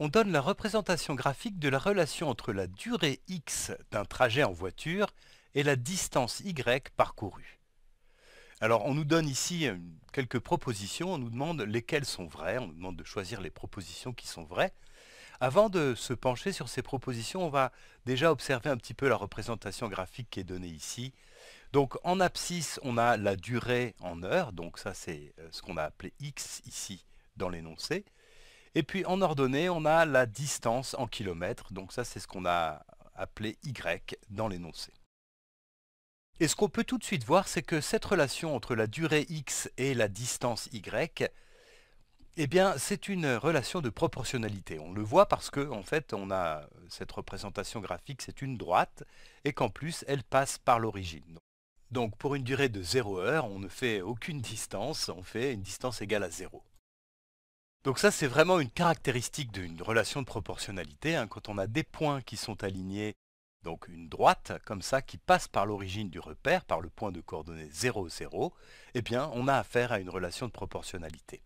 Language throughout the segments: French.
on donne la représentation graphique de la relation entre la durée x d'un trajet en voiture et la distance y parcourue. Alors on nous donne ici euh, quelques propositions, on nous demande lesquelles sont vraies, on nous demande de choisir les propositions qui sont vraies. Avant de se pencher sur ces propositions, on va déjà observer un petit peu la représentation graphique qui est donnée ici. Donc en abscisse, on a la durée en heures, donc ça c'est euh, ce qu'on a appelé x ici dans l'énoncé. Et puis en ordonnée, on a la distance en kilomètres, donc ça c'est ce qu'on a appelé Y dans l'énoncé. Et ce qu'on peut tout de suite voir, c'est que cette relation entre la durée x et la distance y, eh bien, c'est une relation de proportionnalité. On le voit parce que, fait, on a cette représentation graphique, c'est une droite, et qu'en plus, elle passe par l'origine. Donc, pour une durée de 0 heure, on ne fait aucune distance, on fait une distance égale à 0. Donc ça, c'est vraiment une caractéristique d'une relation de proportionnalité. Hein, quand on a des points qui sont alignés, donc une droite comme ça, qui passe par l'origine du repère, par le point de coordonnées 0, 0, eh bien, on a affaire à une relation de proportionnalité.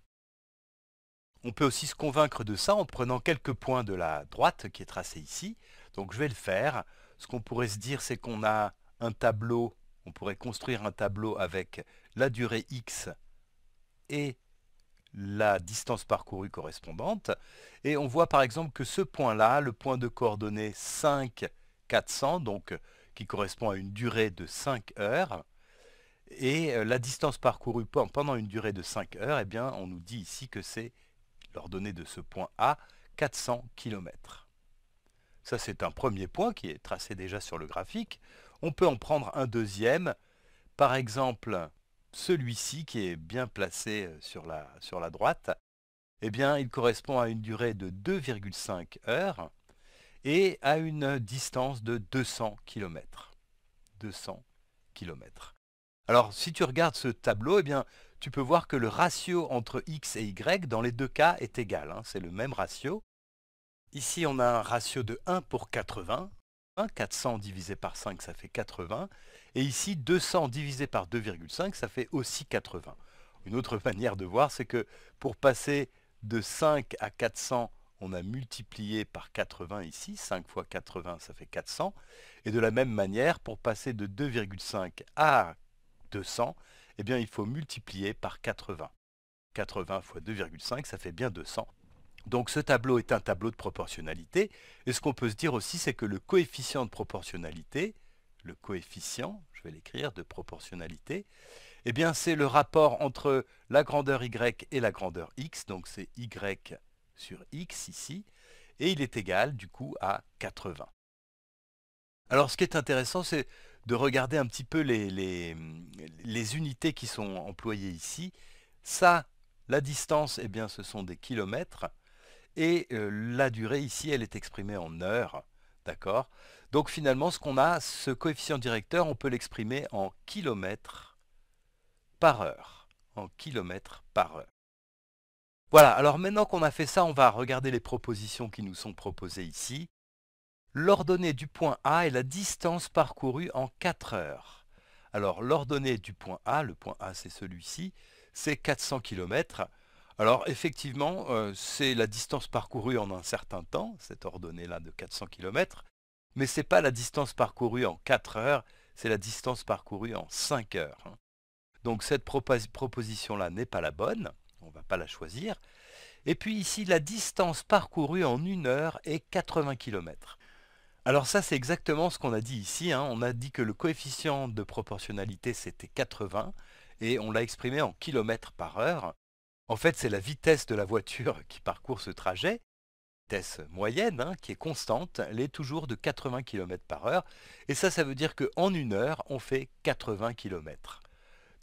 On peut aussi se convaincre de ça en prenant quelques points de la droite qui est tracée ici. Donc je vais le faire. Ce qu'on pourrait se dire, c'est qu'on a un tableau, on pourrait construire un tableau avec la durée x et la distance parcourue correspondante. Et on voit par exemple que ce point-là, le point de coordonnées 5, 400, donc qui correspond à une durée de 5 heures, et euh, la distance parcourue pendant une durée de 5 heures, et eh bien, on nous dit ici que c'est l'ordonnée de ce point A, 400 km. Ça, c'est un premier point qui est tracé déjà sur le graphique. On peut en prendre un deuxième. Par exemple, celui-ci, qui est bien placé sur la, droite, eh bien, il correspond à une durée de 2,5 heures et à une distance de 200 km. Alors, si tu regardes ce tableau, eh bien, tu peux voir que le ratio entre x et y, dans les deux cas, est égal. Hein, c'est le même ratio. Ici, on a un ratio de 1 pour 80, 400 divisé par 5, ça fait 80. Et ici, 200 divisé par 2,5, ça fait aussi 80. Une autre manière de voir, c'est que pour passer de 5 à 400, on a multiplié par 80 ici. 5 fois 80, ça fait 400. Et de la même manière, pour passer de 2,5 à 200, eh bien, il faut multiplier par 80. 80 fois 2,5, ça fait bien 200. Donc ce tableau est un tableau de proportionnalité. Et ce qu'on peut se dire aussi, c'est que le coefficient de proportionnalité, le coefficient, je vais l'écrire, de proportionnalité, eh bien c'est le rapport entre la grandeur y et la grandeur x, donc c'est y sur x ici, et il est égal du coup à 80. Alors ce qui est intéressant, c'est de regarder un petit peu les, les, les, unités qui sont employées ici. Ça, la distance, eh bien ce sont des kilomètres, et euh, la durée ici, elle est exprimée en heures. D'accord Donc finalement, ce qu'on a, ce coefficient directeur, on peut l'exprimer en kilomètres par heure. En kilomètres par heure. Voilà, alors maintenant qu'on a fait ça, on va regarder les propositions qui nous sont proposées ici. L'ordonnée du point A est la distance parcourue en 4 heures. Alors l'ordonnée du point A, le point A c'est celui-ci, c'est 400 km. Alors effectivement, euh, c'est la distance parcourue en un certain temps, cette ordonnée-là de 400 km, mais ce n'est pas la distance parcourue en 4 heures, c'est la distance parcourue en 5 heures. Hein. Donc cette proposition-là n'est pas la bonne, on ne va pas la choisir. Et puis ici, la distance parcourue en 1 heure est 80 km. Alors ça, c'est exactement ce qu'on a dit ici. Hein. On a dit que le coefficient de proportionnalité, c'était 80, et on l'a exprimé en kilomètres par heure. En fait, c'est la vitesse de la voiture qui parcourt ce trajet, vitesse moyenne, hein, qui est constante, elle est toujours de 80 km par heure. Et ça, ça veut dire qu'en une heure, on fait 80 km.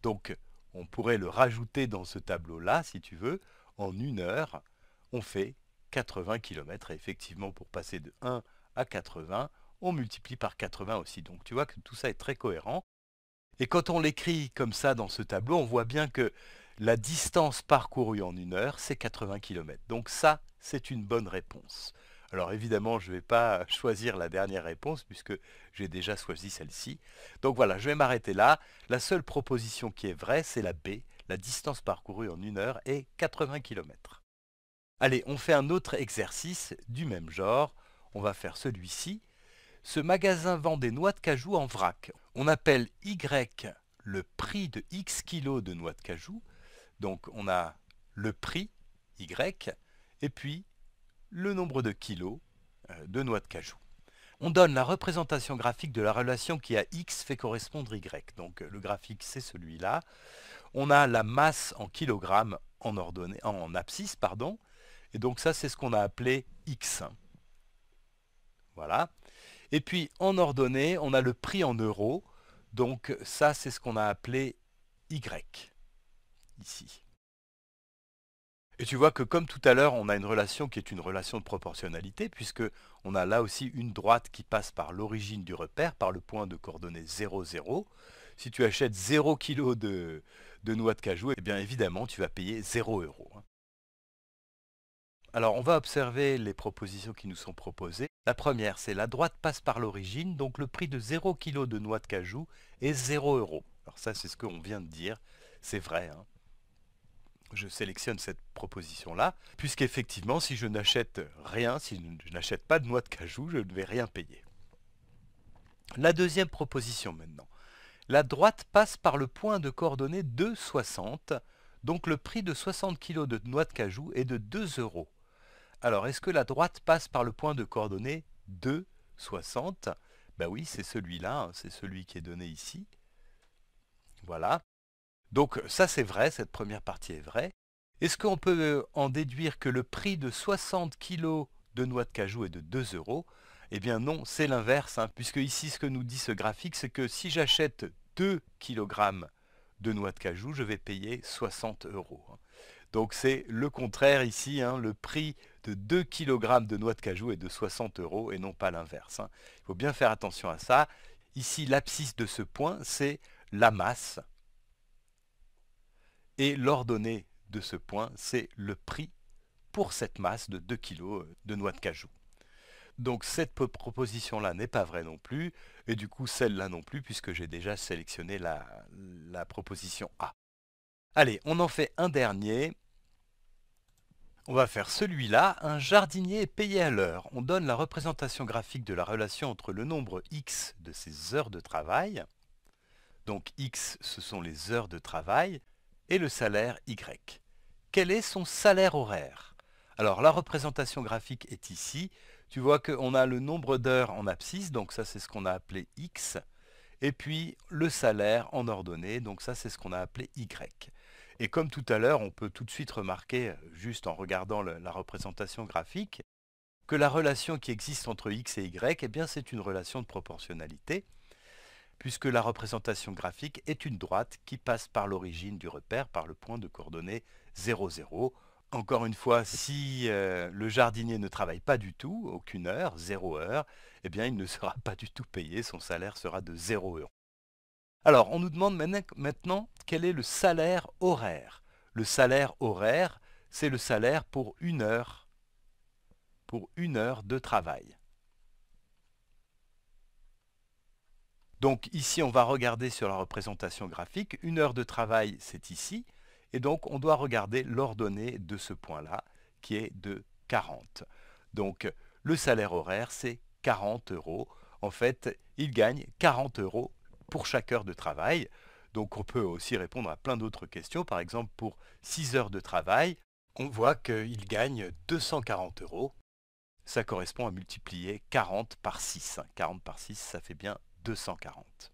Donc, on pourrait le rajouter dans ce tableau-là, si tu veux. En une heure, on fait 80 km. Et effectivement, pour passer de 1 à 80, on multiplie par 80 aussi. Donc, tu vois que tout ça est très cohérent. Et quand on l'écrit comme ça dans ce tableau, on voit bien que la distance parcourue en une heure, c'est 80 km. Donc ça, c'est une bonne réponse. Alors évidemment, je ne vais pas choisir la dernière réponse puisque j'ai déjà choisi celle-ci. Donc voilà, je vais m'arrêter là. La seule proposition qui est vraie, c'est la B. La distance parcourue en une heure est 80 km. Allez, on fait un autre exercice du même genre. On va faire celui-ci. Ce magasin vend des noix de cajou en vrac. On appelle Y le prix de X kg de noix de cajou donc on a le prix Y et puis le nombre de kilos euh, de noix de cajou. On donne la représentation graphique de la relation qui à X fait correspondre Y. Donc euh, le graphique c'est celui-là. On a la masse en kilogrammes en, en abscisse. pardon. Et donc ça c'est ce qu'on a appelé X. Voilà. Et puis en ordonnée, on a le prix en euros. Donc ça c'est ce qu'on a appelé Y ici. Et tu vois que comme tout à l'heure, on a une relation qui est une relation de proportionnalité, puisque on a là aussi une droite qui passe par l'origine du repère, par le point de coordonnées 0, 0. Si tu achètes 0 kg de, noix de cajou, eh bien évidemment, tu vas payer 0 euros. Hein. Alors on va observer les propositions qui nous sont proposées. La première, c'est la droite passe par l'origine, donc le prix de 0 kg de noix de cajou est 0 euros. Alors ça, c'est ce qu'on vient de dire, c'est vrai. Hein je sélectionne cette proposition-là, puisqu'effectivement, si je n'achète rien, si je n'achète pas de noix de cajou, je ne vais rien payer. La deuxième proposition maintenant. La droite passe par le point de coordonnée 2,60, donc le prix de 60 kg de noix de cajou est de 2 euros. Alors, est-ce que la droite passe par le point de coordonnée 2,60 Ben oui, c'est celui-là, hein, c'est celui qui est donné ici. Voilà. Donc ça c'est vrai, cette première partie est vraie. Est-ce qu'on peut euh, en déduire que le prix de 60 kg de noix de cajou est de 2 euros Eh bien non, c'est l'inverse, hein, puisque ici ce que nous dit ce graphique, c'est que si j'achète 2 kg de noix de cajou, je vais payer 60 euros. Hein. Donc c'est le contraire ici, hein, le prix de 2 kg de noix de cajou est de 60 euros et non pas l'inverse. Il faut bien faire attention à ça. Ici, l'abscisse de ce point, c'est la masse. Et l'ordonnée de ce point, c'est le prix pour cette masse de 2 kg euh, de noix de cajou. Donc cette proposition-là n'est pas vraie non plus, et du coup celle-là non plus, puisque j'ai déjà sélectionné la, proposition A. Allez, on en fait un dernier. On va faire celui-là, un jardinier est payé à l'heure. On donne la représentation graphique de la relation entre le nombre x de ses heures de travail. Donc x, ce sont les heures de travail, et le salaire Y. Quel est son salaire horaire Alors la représentation graphique est ici. Tu vois qu'on a le nombre d'heures en abscisse, donc ça c'est ce qu'on a appelé X. Et puis le salaire en ordonnée, donc ça c'est ce qu'on a appelé Y. Et comme tout à l'heure, on peut tout de suite remarquer, juste en regardant la représentation graphique, que la relation qui existe entre X et Y, eh bien c'est une relation de proportionnalité puisque la représentation graphique est une droite qui passe par l'origine du repère, par le point de coordonnées 0, Encore une fois, si euh, le jardinier ne travaille pas du tout, aucune heure, 0 heure, eh bien il ne sera pas du tout payé, son salaire sera de 0 euros. Alors, on nous demande maintenant quel est le salaire horaire. Le salaire horaire, c'est le salaire pour une heure, pour une heure de travail. Donc ici, on va regarder sur la représentation graphique, une heure de travail, c'est ici, et donc on doit regarder l'ordonnée de ce point-là, qui est de 40. Donc le salaire horaire, c'est 40 euros. En fait, il gagne 40 euros pour chaque heure de travail. Donc on peut aussi répondre à plein d'autres questions. Par exemple, pour 6 heures de travail, on voit qu'il gagne 240 euros. Ça correspond à multiplier 40 par 6. 40 hein. par 6, ça fait bien 240.